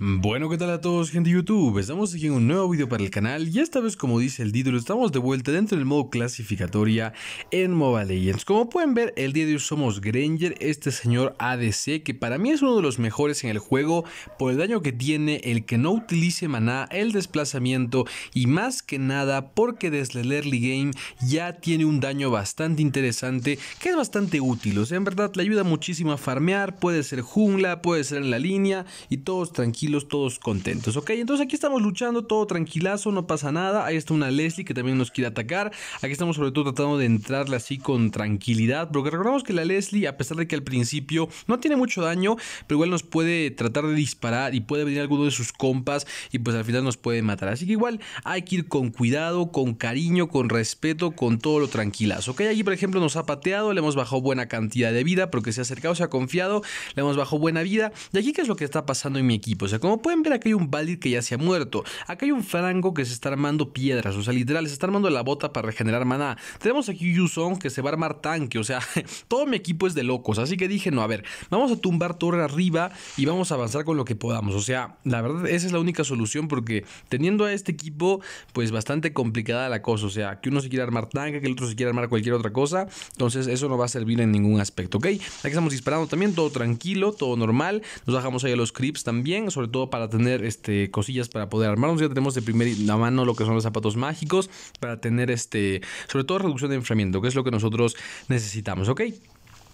Bueno, ¿qué tal a todos gente de YouTube? Estamos aquí en un nuevo video para el canal y esta vez como dice el título estamos de vuelta dentro del modo clasificatoria en Mobile Legends. Como pueden ver el día de hoy somos Granger, este señor ADC que para mí es uno de los mejores en el juego por el daño que tiene, el que no utilice maná, el desplazamiento y más que nada porque desde el early game ya tiene un daño bastante interesante que es bastante útil, o sea en verdad le ayuda muchísimo a farmear, puede ser jungla, puede ser en la línea y todos tranquilos todos contentos, ¿ok? Entonces aquí estamos luchando, todo tranquilazo, no pasa nada. Ahí está una Leslie que también nos quiere atacar. Aquí estamos sobre todo tratando de entrarle así con tranquilidad, porque recordamos que la Leslie, a pesar de que al principio no tiene mucho daño, pero igual nos puede tratar de disparar y puede venir alguno de sus compas y pues al final nos puede matar. Así que igual hay que ir con cuidado, con cariño, con respeto, con todo lo tranquilazo, ¿ok? Aquí por ejemplo nos ha pateado, le hemos bajado buena cantidad de vida, porque se ha acercado, se ha confiado, le hemos bajado buena vida. Y aquí qué es lo que está pasando en mi equipo, sea, como pueden ver, aquí hay un valid que ya se ha muerto. Acá hay un Frango que se está armando piedras. O sea, literal, se está armando la bota para regenerar maná. Tenemos aquí yuson que se va a armar tanque. O sea, todo mi equipo es de locos. Así que dije, no, a ver, vamos a tumbar torre arriba y vamos a avanzar con lo que podamos. O sea, la verdad, esa es la única solución porque teniendo a este equipo, pues bastante complicada la cosa. O sea, que uno se quiera armar tanque, que el otro se quiera armar cualquier otra cosa. Entonces, eso no va a servir en ningún aspecto, ¿ok? Aquí estamos disparando también, todo tranquilo, todo normal. Nos bajamos ahí a los creeps también, sobre todo para tener este, cosillas para poder armarnos. Ya tenemos de primera mano lo que son los zapatos mágicos para tener este, sobre todo reducción de enfriamiento, que es lo que nosotros necesitamos, ¿ok?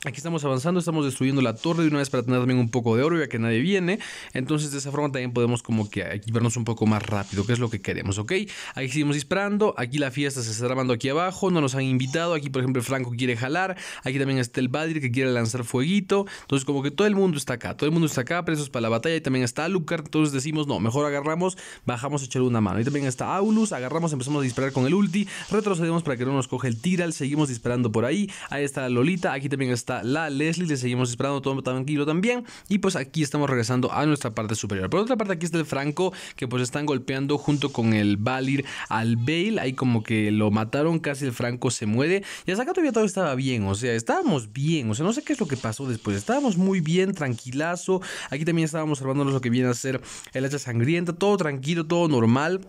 Aquí estamos avanzando, estamos destruyendo la torre de una vez para tener también un poco de oro, ya que nadie viene. Entonces, de esa forma también podemos como que equiparnos un poco más rápido, que es lo que queremos, ¿ok? Aquí seguimos disparando, aquí la fiesta se está grabando aquí abajo, no nos han invitado. Aquí, por ejemplo, Franco quiere jalar, aquí también está el Badir que quiere lanzar fueguito. Entonces, como que todo el mundo está acá, todo el mundo está acá, presos para la batalla, y también está Alucard. Entonces decimos, no, mejor agarramos, bajamos a echar una mano. Y también está Aulus, agarramos, empezamos a disparar con el ulti, retrocedemos para que no nos coge el Tiral, seguimos disparando por ahí. Ahí está Lolita, aquí también está la Leslie, le seguimos esperando todo tranquilo también. Y pues aquí estamos regresando a nuestra parte superior. Por otra parte, aquí está el Franco, que pues están golpeando junto con el Valir al Bale. Ahí como que lo mataron, casi el Franco se muere. Y hasta acá todavía todo estaba bien, o sea, estábamos bien. O sea, no sé qué es lo que pasó después. Estábamos muy bien, tranquilazo. Aquí también estábamos observándonos lo que viene a ser el hacha sangrienta, todo tranquilo, todo normal.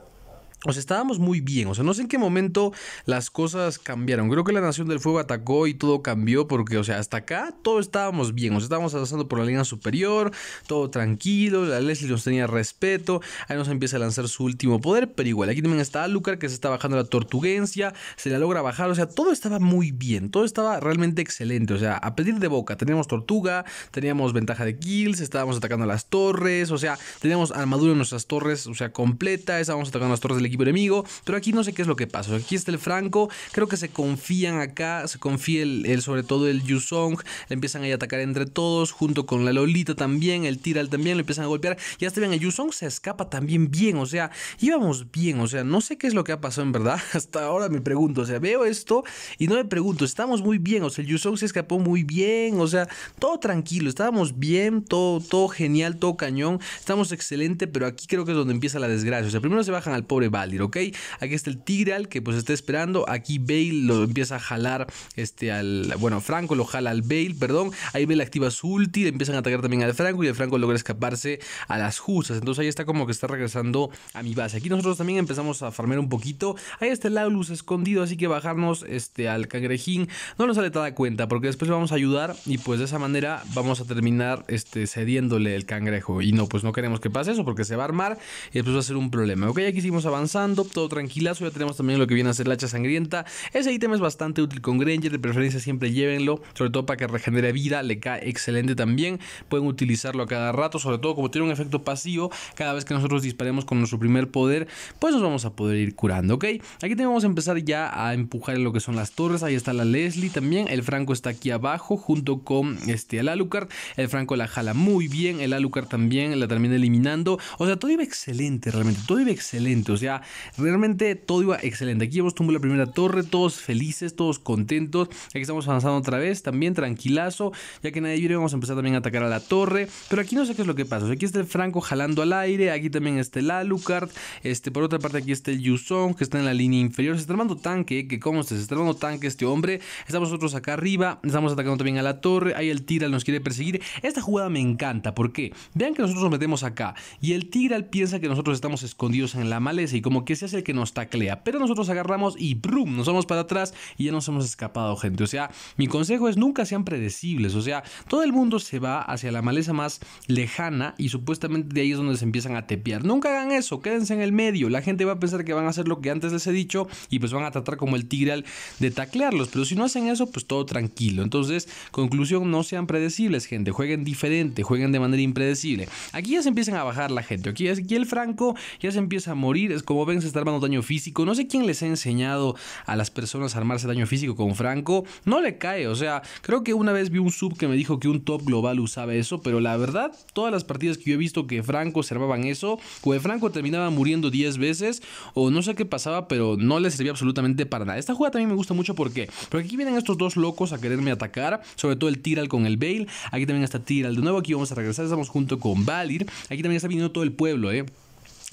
O sea, estábamos muy bien. O sea, no sé en qué momento las cosas cambiaron. Creo que la Nación del Fuego atacó y todo cambió porque, o sea, hasta acá todo estábamos bien. O sea, estábamos avanzando por la línea superior, todo tranquilo. La Leslie nos tenía respeto. Ahí nos empieza a lanzar su último poder, pero igual. Aquí también está Alucard que se está bajando la tortuguencia, se la logra bajar. O sea, todo estaba muy bien. Todo estaba realmente excelente. O sea, a pedir de boca. Teníamos tortuga, teníamos ventaja de kills, estábamos atacando las torres. O sea, teníamos armadura en nuestras torres, o sea, completa. Estábamos atacando las torres del enemigo. Pero aquí no sé qué es lo que pasó. Aquí está el Franco. Creo que se confían acá. Se confía el, sobre todo el Yusong. Le empiezan a atacar entre todos. Junto con la Lolita también. El Tiral también. Le empiezan a golpear. Ya está bien. El Yusong se escapa también bien. O sea, íbamos bien. O sea, no sé qué es lo que ha pasado en verdad. Hasta ahora me pregunto. O sea, veo esto y no me pregunto. Estamos muy bien. O sea, el Yusong se escapó muy bien. O sea, todo tranquilo. Estábamos bien. Todo, todo genial. Todo cañón. Estamos excelente. Pero aquí creo que es donde empieza la desgracia. O sea, primero se bajan al pobre Val. ¿ok? Aquí está el Tigreal que pues está esperando. Aquí Bale lo empieza a jalar este al... Bueno, Franco lo jala al Bale, perdón. Ahí Bale activa su ulti, empiezan a atacar también al Franco y el Franco logra escaparse a las justas. Entonces ahí está como que está regresando a mi base. Aquí nosotros también empezamos a farmear un poquito. Ahí está el Aulus escondido, así que bajarnos este, al cangrejín no nos sale toda cuenta porque después vamos a ayudar y pues de esa manera vamos a terminar este, cediéndole el cangrejo. Y no, pues no queremos que pase eso porque se va a armar y después va a ser un problema. Ok, aquí seguimos avanzando avanzando, todo tranquilazo. Ya tenemos también lo que viene a ser la hacha sangrienta. Ese ítem es bastante útil con Granger, de preferencia siempre llévenlo, sobre todo para que regenere vida, le cae excelente también. Pueden utilizarlo a cada rato, sobre todo como tiene un efecto pasivo, cada vez que nosotros disparemos con nuestro primer poder, pues nos vamos a poder ir curando, ¿ok? Aquí tenemos a empezar ya a empujar en lo que son las torres. Ahí está la Leslie también. El Franco está aquí abajo junto con este, el Alucard. El Franco la jala muy bien. El Alucard también la termina eliminando. O sea, todo iba excelente realmente. Todo iba excelente. O sea, realmente todo iba excelente. Aquí hemos tumbado la primera torre, todos felices, todos contentos. Aquí estamos avanzando otra vez, también tranquilazo, ya que nadie vive, vamos a empezar también a atacar a la torre. Pero aquí no sé qué es lo que pasa. aquí está el Franco jalando al aire, aquí también está el Alucard, este, por otra parte aquí está el Yuson que está en la línea inferior. Se está armando tanque, que como se está armando tanque este hombre. Estamos nosotros acá arriba, estamos atacando también a la torre, ahí el Tigral nos quiere perseguir. Esta jugada me encanta, ¿por qué? Vean que nosotros nos metemos acá y el Tigral piensa que nosotros estamos escondidos en la maleza como que ese es el que nos taclea. Pero nosotros agarramos y brum, nos vamos para atrás y ya nos hemos escapado, gente. O sea, mi consejo es nunca sean predecibles. O sea, todo el mundo se va hacia la maleza más lejana y supuestamente de ahí es donde se empiezan a tepear. Nunca hagan eso, quédense en el medio. La gente va a pensar que van a hacer lo que antes les he dicho y pues van a tratar como el tigre al de taclearlos. Pero si no hacen eso, pues todo tranquilo. Entonces, conclusión, no sean predecibles, gente. Jueguen diferente, jueguen de manera impredecible. Aquí ya se empiezan a bajar la gente. Aquí, aquí el Franco ya se empieza a morir. Es como ven, se está armando daño físico. No sé quién les ha enseñado a las personas a armarse daño físico con Franco. No le cae, o sea, creo que una vez vi un sub que me dijo que un top global usaba eso, pero la verdad, todas las partidas que yo he visto que Franco se armaban eso, o de Franco terminaba muriendo 10 veces, o no sé qué pasaba, pero no le servía absolutamente para nada. Esta jugada también me gusta mucho porque, porque aquí vienen estos dos locos a quererme atacar, sobre todo el Tiral con el Bale. Aquí también está Tiral de nuevo, aquí vamos a regresar, estamos junto con Valir. Aquí también está viniendo todo el pueblo, eh.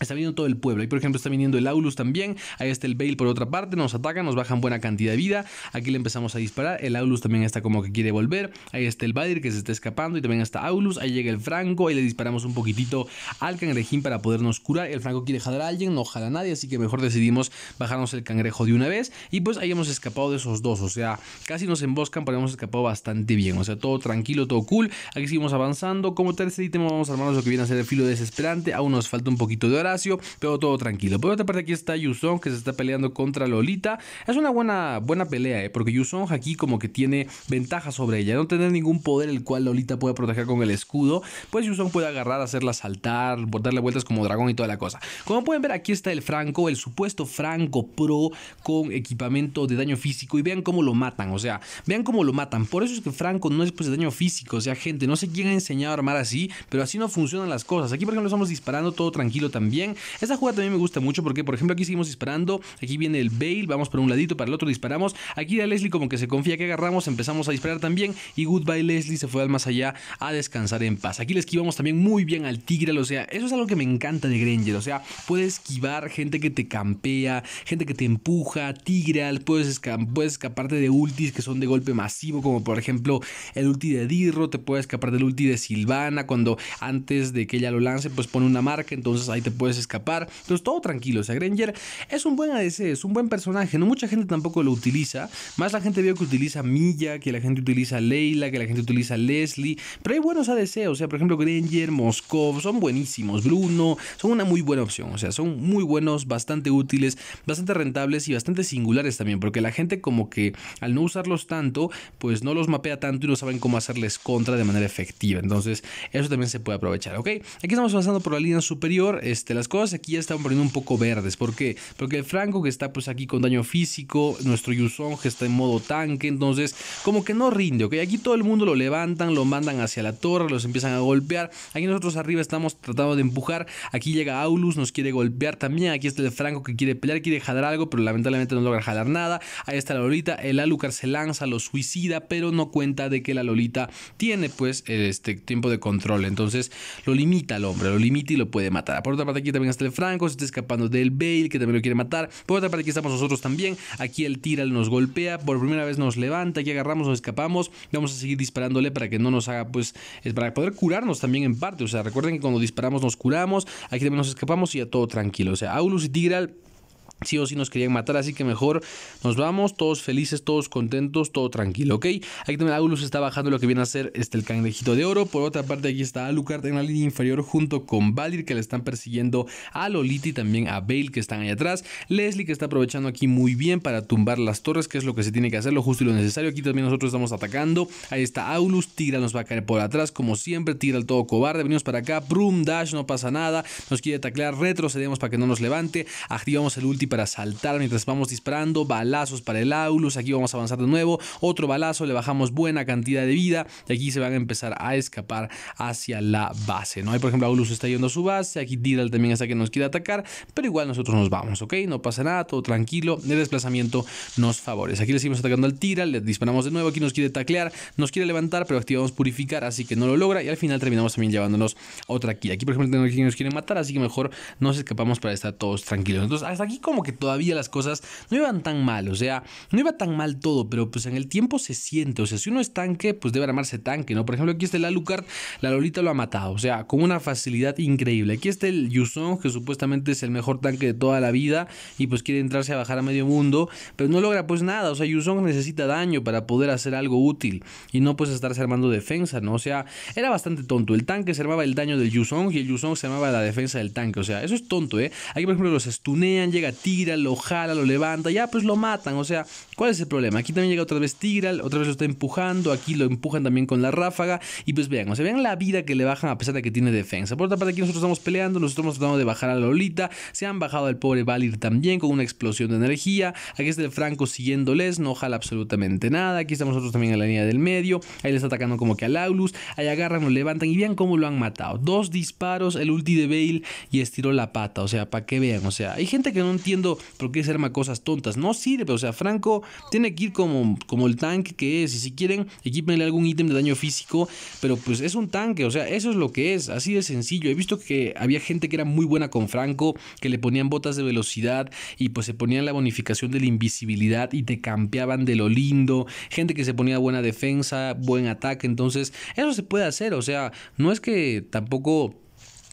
Está viniendo todo el pueblo. Ahí, por ejemplo, está viniendo el Aulus también. Ahí está el Bale por otra parte. Nos atacan, nos bajan buena cantidad de vida. Aquí le empezamos a disparar. El Aulus también está como que quiere volver. Ahí está el Badir que se está escapando. Y también está Aulus. Ahí llega el Franco. Ahí le disparamos un poquitito al cangrejín para podernos curar. El Franco quiere jalar a alguien, no jala a nadie. Así que mejor decidimos bajarnos el cangrejo de una vez. Y pues ahí hemos escapado de esos dos. O sea, casi nos emboscan, pero hemos escapado bastante bien. O sea, todo tranquilo, todo cool. Aquí seguimos avanzando. Como tercer ítem, vamos a armarnos lo que viene a ser el filo desesperante. Aún nos falta un poquito de hora pero todo tranquilo. Por otra parte, aquí está Yusong que se está peleando contra Lolita. Es una buena, buena pelea, ¿eh? porque Yusong aquí como que tiene ventaja sobre ella. No tener ningún poder el cual Lolita pueda proteger con el escudo, pues Yusong puede agarrar, hacerla saltar, darle vueltas como dragón y toda la cosa. Como pueden ver, aquí está el Franco, el supuesto Franco Pro con equipamiento de daño físico. Y vean cómo lo matan, o sea, vean cómo lo matan. Por eso es que Franco no es pues, de daño físico, o sea, gente, no sé quién ha enseñado a armar así, pero así no funcionan las cosas. Aquí, por ejemplo, estamos disparando todo tranquilo también. Esta jugada también me gusta mucho porque, por ejemplo, aquí seguimos disparando. Aquí viene el Bale, vamos por un ladito, para el otro disparamos. Aquí a Leslie como que se confía que agarramos, empezamos a disparar también. Y Goodbye Leslie se fue al más allá a descansar en paz. Aquí le esquivamos también muy bien al Tigre, o sea, eso es algo que me encanta de Granger. O sea, puedes esquivar gente que te campea, gente que te empuja, Tigral, puedes, escaparte de ultis que son de golpe masivo, como por ejemplo el ulti de Dirro, te puedes escapar del ulti de Silvana cuando antes de que ella lo lance, pues pone una marca, entonces ahí te puedes escapar. Entonces, todo tranquilo. O sea, Granger es un buen ADC, es un buen personaje. No mucha gente tampoco lo utiliza. Más la gente veo que utiliza Milla, que la gente utiliza Leila, que la gente utiliza Leslie. Pero hay buenos ADC, o sea, por ejemplo, Granger, Moskov, son buenísimos. Bruno, son una muy buena opción. O sea, son muy buenos, bastante útiles, bastante rentables y bastante singulares también. Porque la gente, como que al no usarlos tanto, pues no los mapea tanto y no saben cómo hacerles contra de manera efectiva. Entonces, eso también se puede aprovechar, ¿ok? Aquí estamos pasando por la línea superior. Este las cosas aquí ya están poniendo un poco verdes. ¿Por qué? Porque el Franco que está pues aquí con daño físico, nuestro Yuzong que está en modo tanque, entonces como que no rinde, ¿ok? Aquí todo el mundo lo levantan, lo mandan hacia la torre, los empiezan a golpear. Aquí nosotros arriba estamos tratando de empujar. Aquí llega Aulus, nos quiere golpear también. Aquí está el Franco que quiere pelear, quiere jalar algo, pero lamentablemente no logra jalar nada. Ahí está la Lolita, el Alucar se lanza, lo suicida, pero no cuenta de que la Lolita tiene pues este tiempo de control. Entonces lo limita al hombre, lo limita y lo puede matar. Por otra parte, aquí también está el Franco, se está escapando del Bale, que también lo quiere matar. Por otra parte, aquí estamos nosotros también. Aquí el Tiral nos golpea, por primera vez nos levanta, aquí agarramos, nos escapamos. Vamos a seguir disparándole para que no nos haga, pues, es para poder curarnos también en parte. O sea, recuerden que cuando disparamos nos curamos, aquí también nos escapamos y ya todo tranquilo. O sea, Aulus y Tigral sí o sí nos querían matar, así que mejor nos vamos, todos felices, todos contentos, todo tranquilo, ¿ok? Aquí también Aulus está bajando lo que viene a ser este, el cangrejito de oro, por otra parte aquí está Alucard en la línea inferior junto con Valir que le están persiguiendo a Lolita y también a Bale que están ahí atrás, Leslie que está aprovechando aquí muy bien para tumbar las torres, que es lo que se tiene que hacer, lo justo y lo necesario, aquí también nosotros estamos atacando, ahí está Aulus, Tigra nos va a caer por atrás, como siempre, Tigra el todo cobarde, venimos para acá, Broom Dash, no pasa nada, nos quiere taclear, retrocedemos para que no nos levante, activamos el último para saltar mientras vamos disparando, balazos para el Aulus, aquí vamos a avanzar de nuevo, otro balazo, le bajamos buena cantidad de vida y aquí se van a empezar a escapar hacia la base, ¿no? hay por ejemplo Aulus está yendo a su base, aquí Didal también está que nos quiere atacar, pero igual nosotros nos vamos, ¿ok? No pasa nada, todo tranquilo, el desplazamiento nos favorece. Aquí le seguimos atacando al Tiral, le disparamos de nuevo, aquí nos quiere taclear, nos quiere levantar, pero activamos purificar, así que no lo logra y al final terminamos también llevándonos otra aquí, Aquí por ejemplo nos quieren matar, así que mejor nos escapamos para estar todos tranquilos. Entonces hasta aquí como que todavía las cosas no iban tan mal, o sea, no iba tan mal todo, pero pues en el tiempo se siente, o sea, si uno es tanque, pues debe armarse tanque, ¿no? Por ejemplo, aquí está el Alucard, la Lolita lo ha matado, o sea, con una facilidad increíble. Aquí está el Yusong, que supuestamente es el mejor tanque de toda la vida y pues quiere entrarse a bajar a medio mundo, pero no logra pues nada, o sea, Yuzong necesita daño para poder hacer algo útil y no pues estarse armando defensa, ¿no? O sea, era bastante tonto, el tanque se armaba el daño del Yuzong y el Yusong se armaba la defensa del tanque, o sea, eso es tonto, ¿eh? Aquí por ejemplo los estunean, llega a ti Tigral lo jala, lo levanta, ya pues lo matan. O sea, ¿cuál es el problema? Aquí también llega otra vez Tigral, otra vez lo está empujando, aquí lo empujan también con la ráfaga. Y pues vean, o sea, vean la vida que le bajan a pesar de que tiene defensa. Por otra parte, aquí nosotros estamos peleando, nosotros estamos tratando de bajar a Lolita. Se han bajado al pobre Valir también con una explosión de energía. Aquí está el Franco siguiéndoles, no jala absolutamente nada. Aquí estamos nosotros también en la línea del medio. Ahí les está atacando como que a Laulus. Ahí agarran, lo levantan y vean cómo lo han matado. Dos disparos, el ulti de Bale y estiró la pata. O sea, para que vean, o sea, hay gente que no entiende porque se arma cosas tontas. No sirve, o sea, Franco tiene que ir como, como el tanque que es. Y si quieren, equipenle algún ítem de daño físico, pero pues es un tanque, o sea, eso es lo que es, así de sencillo. He visto que había gente que era muy buena con Franco, que le ponían botas de velocidad y pues se ponían la bonificación de la invisibilidad y te campeaban de lo lindo. Gente que se ponía buena defensa, buen ataque, entonces eso se puede hacer, o sea, no es que tampoco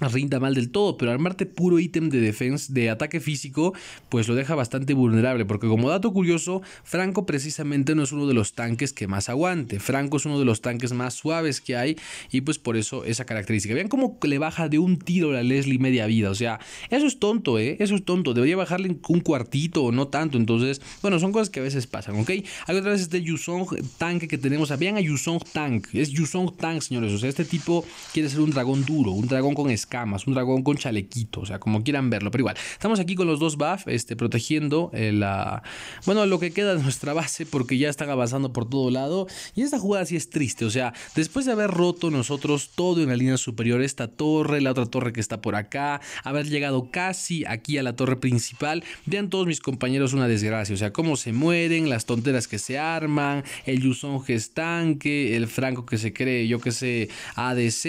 rinda mal del todo, pero armarte puro ítem de defensa de ataque físico, pues lo deja bastante vulnerable, porque como dato curioso, Franco precisamente no es uno de los tanques que más aguante, Franco es uno de los tanques más suaves que hay y pues por eso esa característica. Vean cómo le baja de un tiro la Leslie media vida, o sea, eso es tonto, ¿eh? Eso es tonto, debería bajarle un cuartito o no tanto, entonces, bueno, son cosas que a veces pasan, ¿ok? Hay otra vez este Yusong tanque que tenemos, vean a Yusong tank, es Yusong tank, señores, o sea, este tipo quiere ser un dragón duro, un dragón con escala camas, un dragón con chalequito, o sea, como quieran verlo, pero igual. Estamos aquí con los dos buff, este, protegiendo eh, la, bueno, lo que queda de nuestra base, porque ya están avanzando por todo lado. Y esta jugada sí es triste, o sea, después de haber roto nosotros todo en la línea superior, esta torre, la otra torre que está por acá, haber llegado casi aquí a la torre principal, vean todos mis compañeros una desgracia, o sea, cómo se mueren, las tonteras que se arman, el Yuzon que el Franco que se cree, yo que sé, ADC,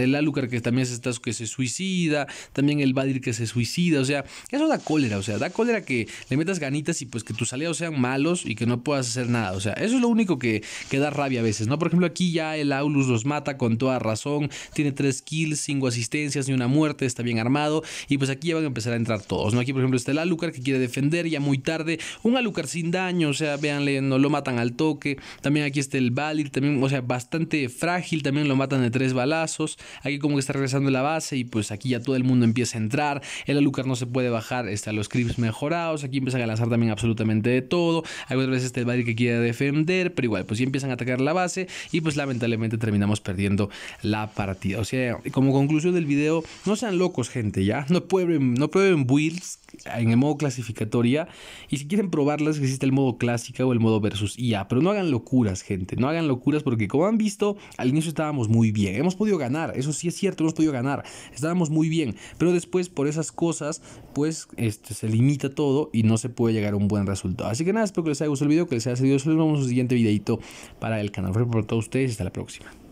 el Alucard que también se está que se suicida, también el Badir que se suicida, o sea, eso da cólera, o sea, da cólera que le metas ganitas y pues que tus aliados sean malos y que no puedas hacer nada, o sea, eso es lo único que, que da rabia a veces, ¿no? Por ejemplo, aquí ya el Aulus los mata con toda razón, tiene tres kills, cinco asistencias, ni una muerte, está bien armado y pues aquí ya van a empezar a entrar todos, ¿no? Aquí por ejemplo está el alucar que quiere defender ya muy tarde, un alucar sin daño, o sea, véanle, no lo matan al toque, también aquí está el Valir, también, o sea, bastante frágil, también lo matan de tres balazos, aquí como que está regresando la base, y pues aquí ya todo el mundo empieza a entrar, el Alucard no se puede bajar está los creeps mejorados, aquí empiezan a lanzar también absolutamente de todo, hay otras veces el este Barry que quiere defender, pero igual pues ya empiezan a atacar la base y pues lamentablemente terminamos perdiendo la partida. O sea, como conclusión del video, no sean locos gente, ¿ya? No prueben, no prueben builds en el modo clasificatoria. Y si quieren probarlas, existe el modo clásica o el modo versus IA. Pero no hagan locuras, gente. No hagan locuras porque como han visto, al inicio estábamos muy bien. Hemos podido ganar. Eso sí es cierto, hemos podido ganar. Estábamos muy bien. Pero después, por esas cosas, pues este, se limita todo y no se puede llegar a un buen resultado. Así que nada, espero que les haya gustado el video, que les haya servido. Nos vemos en un siguiente videito para el canal. Por todos ustedes. Hasta la próxima.